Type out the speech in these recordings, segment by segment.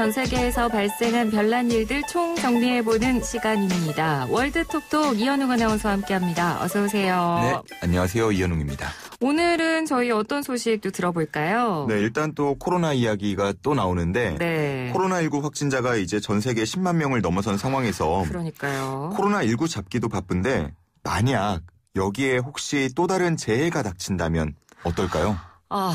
전 세계에서 발생한 별난 일들 총 정리해보는 시간입니다. 월드톡톡 이현웅 아나운서와 함께합니다. 어서 오세요. 네, 안녕하세요. 이현웅입니다. 오늘은 저희 어떤 소식도 들어볼까요? 네, 일단 또 코로나 이야기가 또 나오는데 네. 코로나19 확진자가 이제 전 세계 10만 명을 넘어선 상황에서 그러니까요. 코로나19 잡기도 바쁜데 만약 여기에 혹시 또 다른 재해가 닥친다면 어떨까요? 아...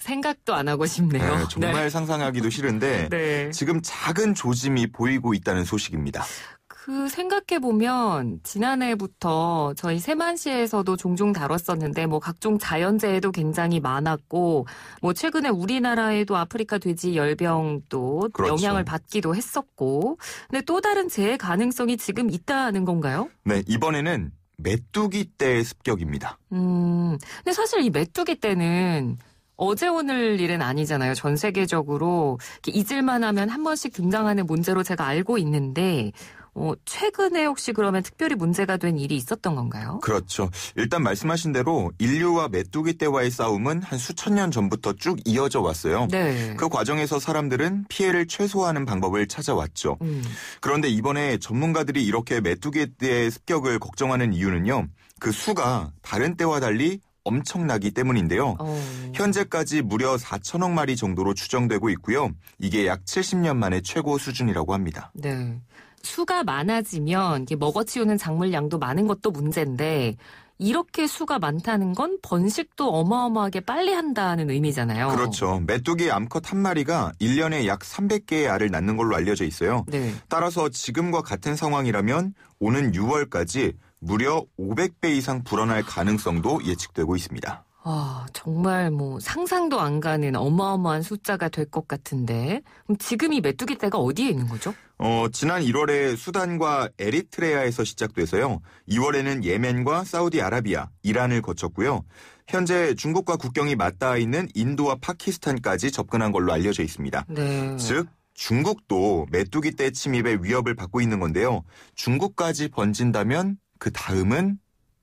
생각도 안 하고 싶네요. 네, 정말 네. 상상하기도 싫은데 네. 지금 작은 조짐이 보이고 있다는 소식입니다. 그 생각해 보면 지난해부터 저희 세만시에서도 종종 다뤘었는데 뭐 각종 자연재해도 굉장히 많았고 뭐 최근에 우리나라에도 아프리카 돼지 열병도 그렇죠. 영향을 받기도 했었고 근데 또 다른 재해 가능성이 지금 있다는 건가요? 네 이번에는 메뚜기 떼의 습격입니다. 음, 근데 사실 이 메뚜기 떼는 어제 오늘 일은 아니잖아요. 전 세계적으로 잊을만 하면 한 번씩 등장하는 문제로 제가 알고 있는데 어, 최근에 혹시 그러면 특별히 문제가 된 일이 있었던 건가요? 그렇죠. 일단 말씀하신 대로 인류와 메뚜기 떼와의 싸움은 한 수천 년 전부터 쭉 이어져 왔어요. 네. 그 과정에서 사람들은 피해를 최소화하는 방법을 찾아왔죠. 음. 그런데 이번에 전문가들이 이렇게 메뚜기 떼의 습격을 걱정하는 이유는요. 그 수가 다른 때와 달리 엄청나기 때문인데요. 오. 어. 현재까지 무려 4천억 마리 정도로 추정되고 있고요. 이게 약 70년 만에 최고 수준이라고 합니다. 네. 수가 많아지면 먹어치우는 작물량도 많은 것도 문제인데 이렇게 수가 많다는 건 번식도 어마어마하게 빨리 한다는 의미잖아요. 그렇죠. 메뚜기 암컷 한 마리가 1년에 약 300개의 알을 낳는 걸로 알려져 있어요. 네. 따라서 지금과 같은 상황이라면 오는 6월까지 무려 500배 이상 불어날 가능성도 예측되고 있습니다. 아, 정말 뭐 상상도 안 가는 어마어마한 숫자가 될 것 같은데 그럼 지금 이 메뚜기 떼가 어디에 있는 거죠? 어, 지난 1월에 수단과 에리트레아에서 시작돼서요. 2월에는 예멘과 사우디아라비아, 이란을 거쳤고요. 현재 중국과 국경이 맞닿아 있는 인도와 파키스탄까지 접근한 걸로 알려져 있습니다. 네. 즉 중국도 메뚜기 떼 침입의 위협을 받고 있는 건데요. 중국까지 번진다면 그 다음은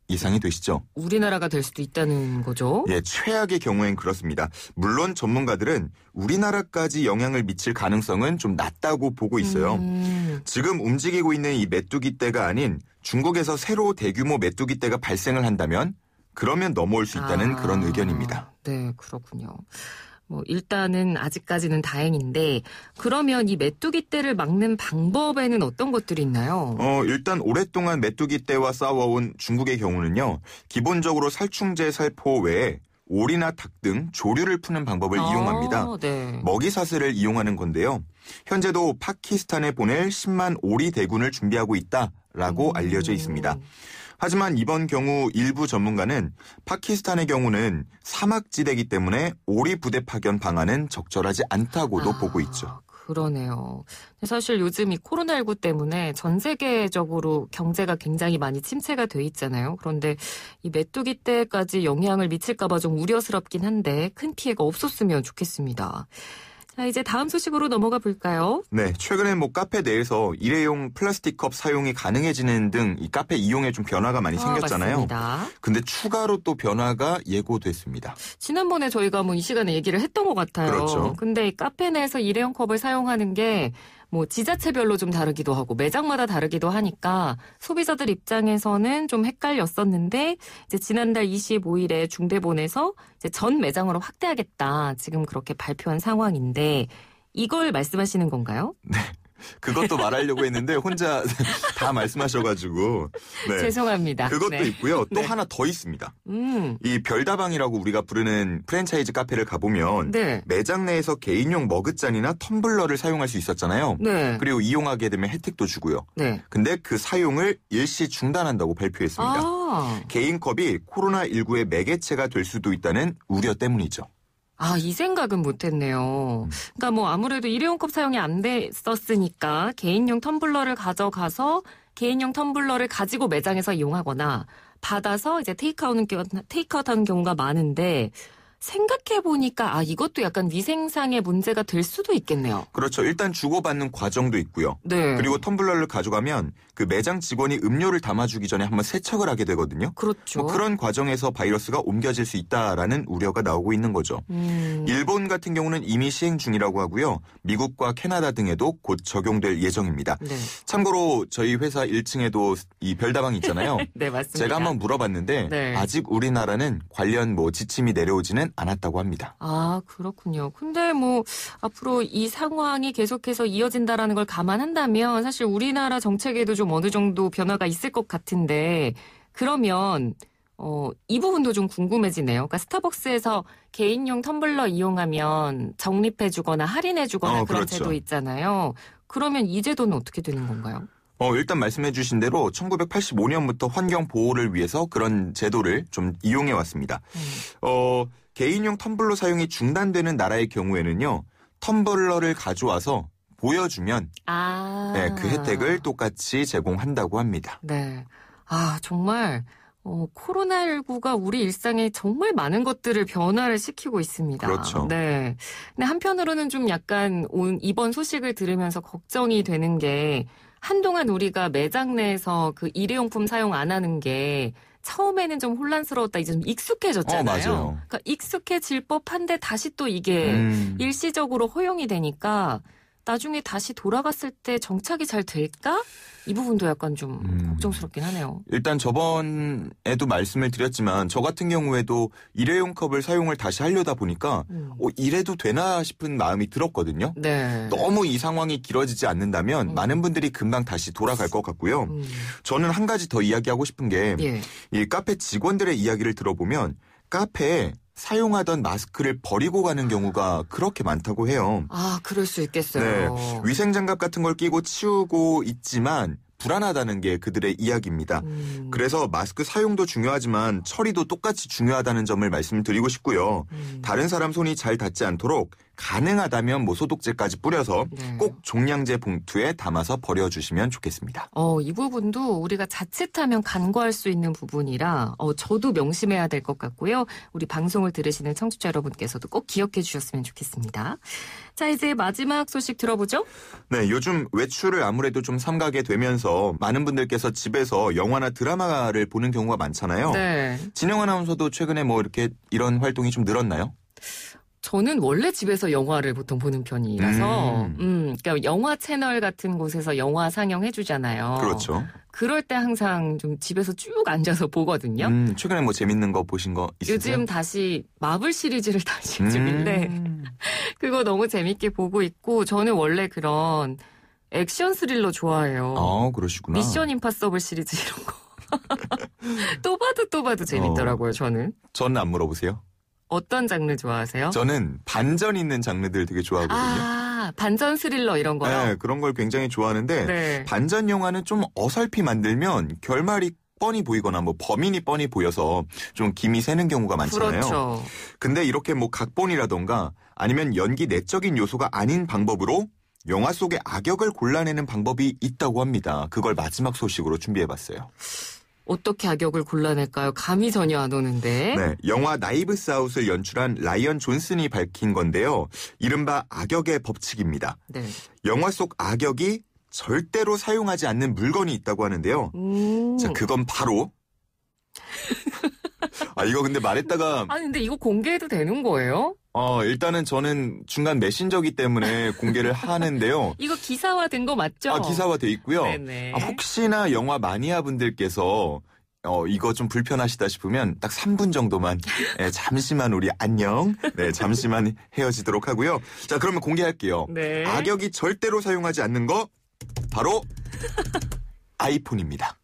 이상이 되시죠. 우리나라가 될 수도 있다는 거죠. 예, 최악의 경우엔 그렇습니다. 물론 전문가들은 우리나라까지 영향을 미칠 가능성은 좀 낮다고 보고 있어요. 음. 지금 움직이고 있는 이 메뚜기 떼가 아닌 중국에서 새로 대규모 메뚜기 떼가 발생을 한다면 그러면 넘어올 수 있다는 아. 그런 의견입니다. 네, 그렇군요. 뭐 일단은 아직까지는 다행인데 그러면 이 메뚜기 떼를 막는 방법에는 어떤 것들이 있나요? 어 일단 오랫동안 메뚜기 떼와 싸워온 중국의 경우는요 기본적으로 살충제 살포 외에 오리나 닭 등 조류를 푸는 방법을 아, 이용합니다. 네. 먹이 사슬을 이용하는 건데요. 현재도 파키스탄에 보낼 10만 오리 대군을 준비하고 있다라고 음. 알려져 있습니다. 하지만 이번 경우 일부 전문가는 파키스탄의 경우는 사막지대이기 때문에 오리 부대 파견 방안은 적절하지 않다고도 아, 보고 있죠. 그러네요. 사실 요즘 이 코로나19 때문에 전 세계적으로 경제가 굉장히 많이 침체가 돼 있잖아요. 그런데 이 메뚜기 때까지 영향을 미칠까봐 좀 우려스럽긴 한데 큰 피해가 없었으면 좋겠습니다. 자, 이제 다음 소식으로 넘어가 볼까요? 네, 최근에 뭐 카페 내에서 일회용 플라스틱 컵 사용이 가능해지는 등 이 카페 이용에 좀 변화가 많이 아, 생겼잖아요. 아, 맞습니다. 근데 추가로 또 변화가 예고됐습니다. 지난번에 저희가 뭐 이 시간에 얘기를 했던 것 같아요. 그렇죠. 근데 이 카페 내에서 일회용 컵을 사용하는 게뭐 지자체별로 좀 다르기도 하고 매장마다 다르기도 하니까 소비자들 입장에서는 좀 헷갈렸었는데 이제 지난달 25일에 중대본에서 이제 전 매장으로 확대하겠다 지금 그렇게 발표한 상황인데 이걸 말씀하시는 건가요? 네. 그것도 말하려고 했는데 혼자 다 말씀하셔가지고 네. 죄송합니다. 그것도 네. 있고요. 또 네. 하나 더 있습니다. 음. 이 별다방이라고 우리가 부르는 프랜차이즈 카페를 가보면 네. 매장 내에서 개인용 머그잔이나 텀블러를 사용할 수 있었잖아요. 네. 그리고 이용하게 되면 혜택도 주고요. 네. 근데 그 사용을 일시 중단한다고 발표했습니다. 아. 개인 컵이 코로나 19의 매개체가 될 수도 있다는 우려 때문이죠. 아, 이 생각은 못했네요. 그러니까 뭐 아무래도 일회용컵 사용이 안 됐었으니까 개인용 텀블러를 가져가서 개인용 텀블러를 가지고 매장에서 이용하거나 받아서 이제 테이크아웃, 테 하는 경우가 많은데 생각해보니까 아 이것도 약간 위생상의 문제가 될 수도 있겠네요. 그렇죠. 일단 주고받는 과정도 있고요. 네. 그리고 텀블러를 가져가면 그 매장 직원이 음료를 담아주기 전에 한번 세척을 하게 되거든요. 그렇죠. 뭐 그런 과정에서 바이러스가 옮겨질 수 있다라는 우려가 나오고 있는 거죠. 음... 일본 같은 경우는 이미 시행 중이라고 하고요. 미국과 캐나다 등에도 곧 적용될 예정입니다. 네. 참고로 저희 회사 1층에도 이 별다방 있잖아요. 네 맞습니다. 제가 한번 물어봤는데 네. 아직 우리나라는 관련 뭐 지침이 내려오지는 나타지는 않았다고 합니다. 아, 그렇군요. 근데 뭐 앞으로 이 상황이 계속해서 이어진다라는 걸 감안한다면 사실 우리나라 정책에도 좀 어느 정도 변화가 있을 것 같은데 그러면 어, 이 부분도 좀 궁금해지네요. 그러니까 스타벅스에서 개인용 텀블러 이용하면 적립해주거나 할인해주거나 어, 그런 그렇죠. 제도 있잖아요. 그러면 이 제도는 어떻게 되는 건가요? 어, 일단 말씀해 주신 대로 1985년부터 환경 보호를 위해서 그런 제도를 좀 이용해 왔습니다. 음. 어, 개인용 텀블러 사용이 중단되는 나라의 경우에는요, 텀블러를 가져와서 보여주면 아. 네, 그 혜택을 똑같이 제공한다고 합니다. 네. 아, 정말 어, 코로나19가 우리 일상에 정말 많은 것들을 변화를 시키고 있습니다. 그렇죠. 네. 근데 한편으로는 좀 약간 온 이번 소식을 들으면서 걱정이 되는 게 한동안 우리가 매장 내에서 그 일회용품 사용 안 하는 게 처음에는 좀 혼란스러웠다 이제 좀 익숙해졌잖아요. 어, 그러니까 익숙해질 법한데 다시 또 이게 음. 일시적으로 허용이 되니까 나중에 다시 돌아갔을 때 정착이 잘 될까? 이 부분도 약간 좀 음. 걱정스럽긴 하네요. 일단 저번에도 말씀을 드렸지만 저 같은 경우에도 일회용 컵을 사용을 다시 하려다 보니까 음. 어, 이래도 되나 싶은 마음이 들었거든요. 네. 너무 이 상황이 길어지지 않는다면 음. 많은 분들이 금방 다시 돌아갈 것 같고요. 음. 저는 한 가지 더 이야기하고 싶은 게이 예. 카페 직원들의 이야기를 들어보면 카페에 사용하던 마스크를 버리고 가는 경우가 그렇게 많다고 해요. 아, 그럴 수 있겠어요. 네. 위생 장갑 같은 걸 끼고 치우고 있지만 불안하다는 게 그들의 이야기입니다. 음. 그래서 마스크 사용도 중요하지만 처리도 똑같이 중요하다는 점을 말씀드리고 싶고요. 음. 다른 사람 손이 잘 닿지 않도록 가능하다면 뭐 소독제까지 뿌려서 네. 꼭 종량제 봉투에 담아서 버려주시면 좋겠습니다. 어, 이 부분도 우리가 자칫하면 간과할 수 있는 부분이라 어, 저도 명심해야 될 것 같고요. 우리 방송을 들으시는 청취자 여러분께서도 꼭 기억해 주셨으면 좋겠습니다. 자, 이제 마지막 소식 들어보죠. 네, 요즘 외출을 아무래도 좀 삼가게 되면서 많은 분들께서 집에서 영화나 드라마를 보는 경우가 많잖아요. 네. 진영 아나운서도 최근에 뭐 이렇게 이런 활동이 좀 늘었나요? 저는 원래 집에서 영화를 보통 보는 편이라서, 음. 음, 그러니까 영화 채널 같은 곳에서 영화 상영해주잖아요. 그렇죠. 그럴 때 항상 좀 집에서 쭉 앉아서 보거든요. 음, 최근에 뭐 재밌는 거 보신 거 있으세요? 요즘 다시 마블 시리즈를 다시 음. 중인데 그거 너무 재밌게 보고 있고 저는 원래 그런 액션 스릴러 좋아해요. 아, 그러시구나. 미션 임파서블 시리즈 이런 거. 또 봐도 또 봐도 재밌더라고요, 어, 저는. 저는 안 물어보세요? 어떤 장르 좋아하세요? 저는 반전 있는 장르들 되게 좋아하거든요. 아, 반전 스릴러 이런 거요? 네, 그런 걸 굉장히 좋아하는데 네. 반전 영화는 좀 어설피 만들면 결말이 뻔히 보이거나 뭐 범인이 뻔히 보여서 좀 김이 새는 경우가 많잖아요. 그렇죠. 근데 이렇게 뭐 각본이라던가 아니면 연기 내적인 요소가 아닌 방법으로 영화 속의 악역을 골라내는 방법이 있다고 합니다. 그걸 마지막 소식으로 준비해봤어요. 어떻게 악역을 골라낼까요? 감이 전혀 안 오는데. 네, 영화 나이브 사우스를 연출한 라이언 존슨이 밝힌 건데요. 이른바 악역의 법칙입니다. 네. 영화 속 악역이 절대로 사용하지 않는 물건이 있다고 하는데요. 음. 자, 그건 바로 아 이거 근데 말했다가 아니 근데 이거 공개해도 되는 거예요? 어, 일단은 저는 중간 메신저기 때문에 공개를 하는데요. 이거 기사화된 거 맞죠? 아, 기사화돼 있고요. 네네. 아, 혹시나 영화 마니아 분들께서 어, 이거 좀 불편하시다 싶으면 딱 3분 정도만 네, 잠시만 우리 안녕. 네, 잠시만 헤어지도록 하고요. 자, 그러면 공개할게요. 네. 악역이 절대로 사용하지 않는 거 바로 아이폰입니다.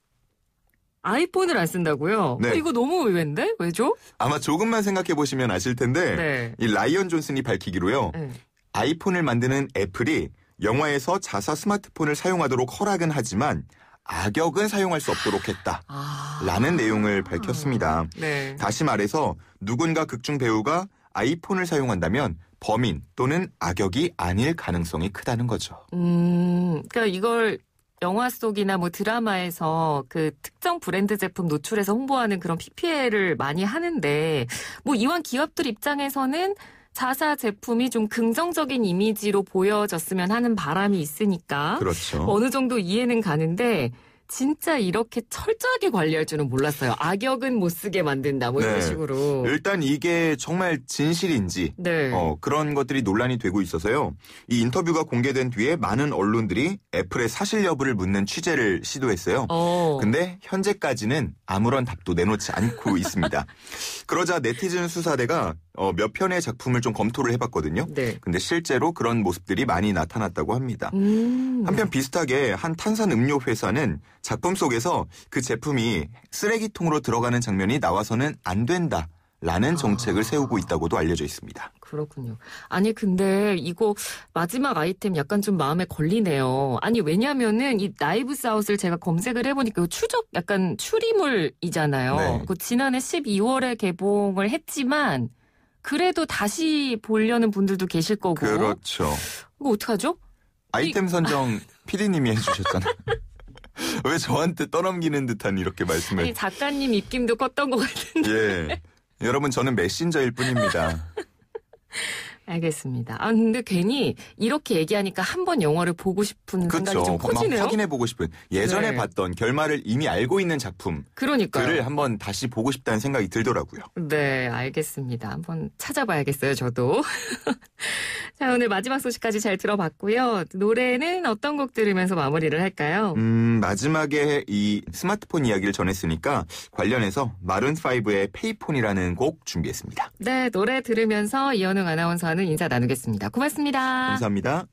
아이폰을 안 쓴다고요? 네. 어, 이거 너무 의외인데? 왜죠? 아마 조금만 생각해 보시면 아실 텐데 네. 이 라이언 존슨이 밝히기로요. 네. 아이폰을 만드는 애플이 영화에서 자사 스마트폰을 사용하도록 허락은 하지만 악역은 사용할 수 없도록 했다. 아. 라는 아... 내용을 밝혔습니다. 네. 다시 말해서 누군가 극중 배우가 아이폰을 사용한다면 범인 또는 악역이 아닐 가능성이 크다는 거죠. 음, 그러니까 이걸 영화 속이나 뭐 드라마에서 그 특정 브랜드 제품 노출해서 홍보하는 그런 PPL을 많이 하는데 뭐 이왕 기업들 입장에서는 자사 제품이 좀 긍정적인 이미지로 보여졌으면 하는 바람이 있으니까 그렇죠. 어느 정도 이해는 가는데 진짜 이렇게 철저하게 관리할 줄은 몰랐어요. 악역은 못 쓰게 만든다 뭐 이런 네. 식으로. 일단 이게 정말 진실인지 네. 어, 그런 것들이 논란이 되고 있어서요. 이 인터뷰가 공개된 뒤에 많은 언론들이 애플의 사실 여부를 묻는 취재를 시도했어요. 어. 근데 현재까지는 아무런 답도 내놓지 않고 있습니다. 그러자 네티즌 수사대가 어, 몇 편의 작품을 좀 검토를 해봤거든요. 네. 근데 실제로 그런 모습들이 많이 나타났다고 합니다. 음. 한편 비슷하게 한 탄산음료 회사는 작품 속에서 그 제품이 쓰레기통으로 들어가는 장면이 나와서는 안 된다. 라는 정책을 아. 세우고 있다고도 알려져 있습니다. 그렇군요. 아니 근데 이거 마지막 아이템 약간 좀 마음에 걸리네요. 아니 왜냐면은 이라이브 사우스를 제가 검색을 해보니까 추적 약간 추리물이잖아요. 네. 그 지난해 12월에 개봉을 했지만 그래도 다시 보려는 분들도 계실 거고. 그렇죠. 이거 어떡하죠? 아이템 선정 PD님이 해주셨잖아요. 왜 저한테 떠넘기는 듯한 이렇게 말씀을. 아니, 작가님 입김도 컸던 것 같은데. 예. 여러분 저는 메신저일 뿐입니다. 알겠습니다. 아 근데 괜히 이렇게 얘기하니까 한번 영화를 보고 싶은 생각이 좀 커지네요. 확인해 보고 싶은 예전에 네. 봤던 결말을 이미 알고 있는 작품 그러니까요. 들을 한번 다시 보고 싶다는 생각이 들더라고요. 네, 알겠습니다. 한번 찾아봐야겠어요, 저도. 자, 오늘 마지막 소식까지 잘 들어봤고요. 노래는 어떤 곡 들으면서 마무리를 할까요? 음, 마지막에 이 스마트폰 이야기를 전했으니까 관련해서 마룬5의 페이폰이라는 곡 준비했습니다. 네, 노래 들으면서 이현웅 아나운서는 오늘 인사 나누겠습니다. 고맙습니다. 감사합니다.